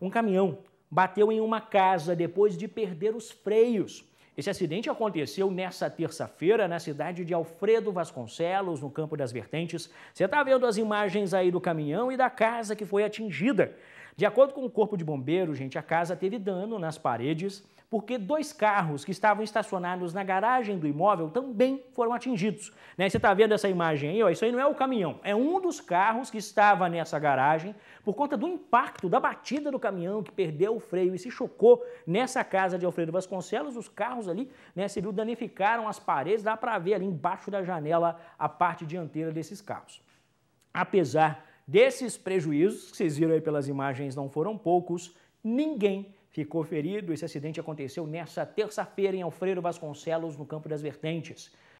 Um caminhão bateu em uma casa depois de perder os freios. Esse acidente aconteceu nessa terça-feira na cidade de Alfredo Vasconcelos, no Campo das Vertentes. Você está vendo as imagens aí do caminhão e da casa que foi atingida. De acordo com o Corpo de Bombeiros, gente, a casa teve dano nas paredes porque dois carros que estavam estacionados na garagem do imóvel também foram atingidos. Né? Você está vendo essa imagem aí? Ó, isso aí não é o caminhão, é um dos carros que estava nessa garagem por conta do impacto da batida do caminhão que perdeu o freio e se chocou nessa casa de Alfredo Vasconcelos. Os carros ali, né, se viu, danificaram as paredes, dá para ver ali embaixo da janela a parte dianteira desses carros. Apesar Desses prejuízos, que vocês viram aí pelas imagens, não foram poucos, ninguém ficou ferido. Esse acidente aconteceu nesta terça-feira em Alfredo Vasconcelos, no Campo das Vertentes.